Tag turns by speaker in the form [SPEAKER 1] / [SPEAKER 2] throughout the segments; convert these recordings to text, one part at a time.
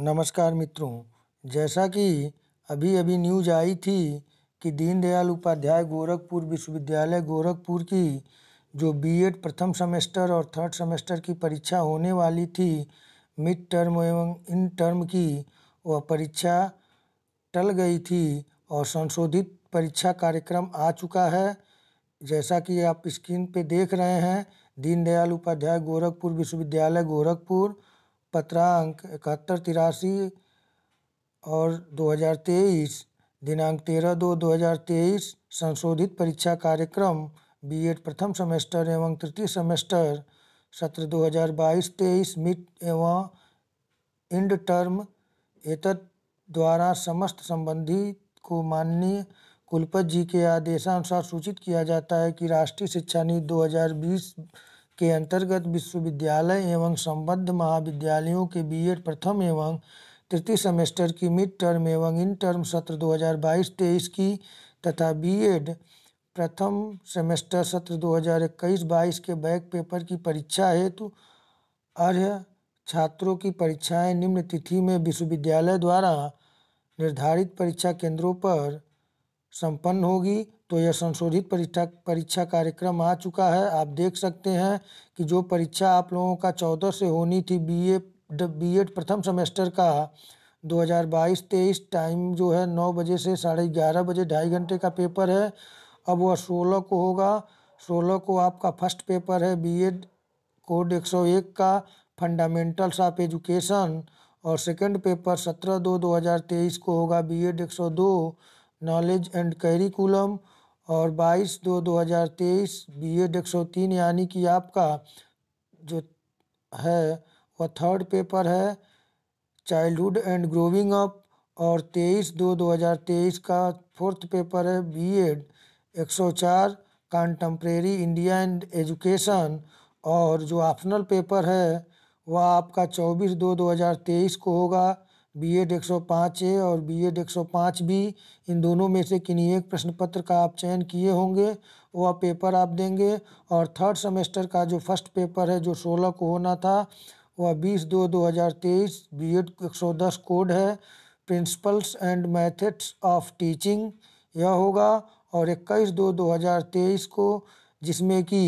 [SPEAKER 1] नमस्कार मित्रों जैसा कि अभी अभी न्यूज आई थी कि दीनदयाल उपाध्याय गोरखपुर विश्वविद्यालय गोरखपुर की जो बीएड प्रथम सेमेस्टर और थर्ड सेमेस्टर की परीक्षा होने वाली थी मिड टर्म एवं इन टर्म की वह परीक्षा टल गई थी और संशोधित परीक्षा कार्यक्रम आ चुका है जैसा कि आप स्क्रीन पे देख रहे हैं दीनदयाल उपाध्याय गोरखपुर विश्वविद्यालय गोरखपुर पत्रांक अंक इकहत्तर तिरासी और 2023 दिनांक तेरह दो 2023 संशोधित परीक्षा कार्यक्रम बीएड प्रथम सेमेस्टर एवं तृतीय सेमेस्टर सत्र 2022-23 मिड एवं इंड टर्म एत द्वारा समस्त संबंधी को माननीय कुलपति जी के आदेशानुसार सूचित किया जाता है कि राष्ट्रीय शिक्षा नीति 2020 के अंतर्गत विश्वविद्यालय एवं संबद्ध महाविद्यालयों के बीएड प्रथम एवं तृतीय सेमेस्टर की मिड टर्म एवं इन टर्म सत्र 2022-23 की तथा बीएड प्रथम सेमेस्टर सत्र 2021-22 के बैक पेपर की परीक्षा हेतु अर्ह छात्रों की परीक्षाएं निम्न तिथि में विश्वविद्यालय द्वारा निर्धारित परीक्षा केंद्रों पर संपन्न होगी तो यह संशोधित परीक्षा परीक्षा कार्यक्रम आ चुका है आप देख सकते हैं कि जो परीक्षा आप लोगों का चौदह से होनी थी बी ए बी एड प्रथम सेमेस्टर का 2022 तेईस टाइम जो है नौ बजे से साढ़े ग्यारह बजे ढाई घंटे का पेपर है अब वह सोलह को होगा सोलह को आपका फर्स्ट पेपर है बीएड कोड 101 का फंडामेंटल्स ऑफ एजुकेशन और सेकंड पेपर सत्रह दो तेईस को होगा सौ दो नॉलेज एंड करिकुलम और 22 दो 2023 सौ तीन यानी कि आपका जो है वह थर्ड पेपर है चाइल्डहुड एंड ग्रोविंग अप और 23 दो 2023 का फोर्थ पेपर है बी सौ चार कॉन्टम्प्रेरी इंडिया एंड एजुकेशन और जो ऑप्शनल पेपर है वह आपका 24 दो 2023 को होगा बी एड एक ए और बी एड एक बी इन दोनों में से किन्हीं एक प्रश्न पत्र का आप चयन किए होंगे वह पेपर आप देंगे और थर्ड सेमेस्टर का जो फर्स्ट पेपर है जो सोलह को होना था वह बीस दो दो हज़ार तेईस बी एड एक कोड है principles and methods of teaching यह होगा और इक्कीस दो दो हज़ार तेईस को जिसमें कि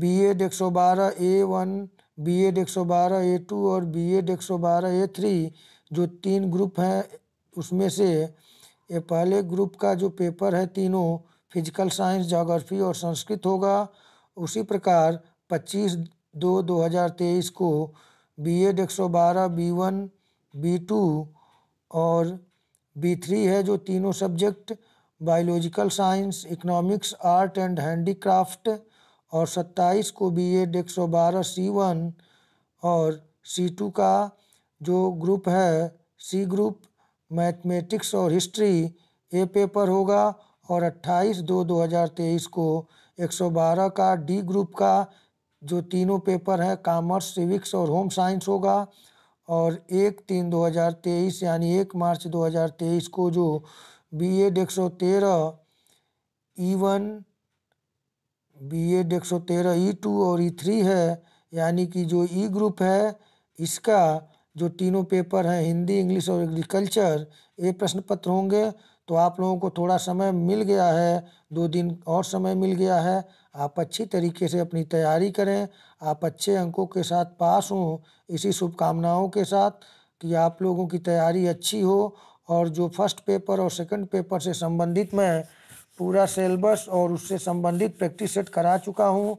[SPEAKER 1] बी एड एक सौ बारह ए वन बी एड एक सौ बारह ए टू और बी एड एक सौ बारह ए थ्री जो तीन ग्रुप हैं उसमें से ये पहले ग्रुप का जो पेपर है तीनों फिजिकल साइंस जोग्राफी और संस्कृत होगा उसी प्रकार 25 दो 2023 को बी एड एक सौ बारह बी वन बी टू और बी थ्री है जो तीनों subject biological science economics art and handicraft और 27 को बी एड एक सौ बारह सी वन और सी टू का जो ग्रुप है सी ग्रुप मैथमेटिक्स और हिस्ट्री ए पेपर होगा और 28 दो 2023 को 112 का डी ग्रुप का जो तीनों पेपर है कॉमर्स सिविक्स और होम साइंस होगा और एक तीन 2023 यानी एक मार्च 2023 को जो बी एड एक सौ तेरह ई वन बी एड एक सौ तेरह ई टू और ई थ्री है यानी कि जो ई ग्रुप है इसका जो तीनों पेपर हैं हिंदी इंग्लिश और एग्रीकल्चर ये प्रश्न पत्र होंगे तो आप लोगों को थोड़ा समय मिल गया है दो दिन और समय मिल गया है आप अच्छी तरीके से अपनी तैयारी करें आप अच्छे अंकों के साथ पास हों इसी शुभकामनाओं के साथ कि आप लोगों की तैयारी अच्छी हो और जो फर्स्ट पेपर और सेकंड पेपर से संबंधित मैं पूरा सिलेबस और उससे संबंधित प्रैक्टिस सेट करा चुका हूँ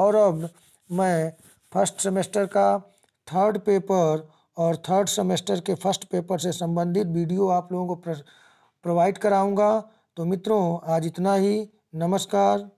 [SPEAKER 1] और अब मैं फर्स्ट सेमेस्टर का थर्ड पेपर और थर्ड सेमेस्टर के फर्स्ट पेपर से संबंधित वीडियो आप लोगों को प्रोवाइड कराऊंगा तो मित्रों आज इतना ही नमस्कार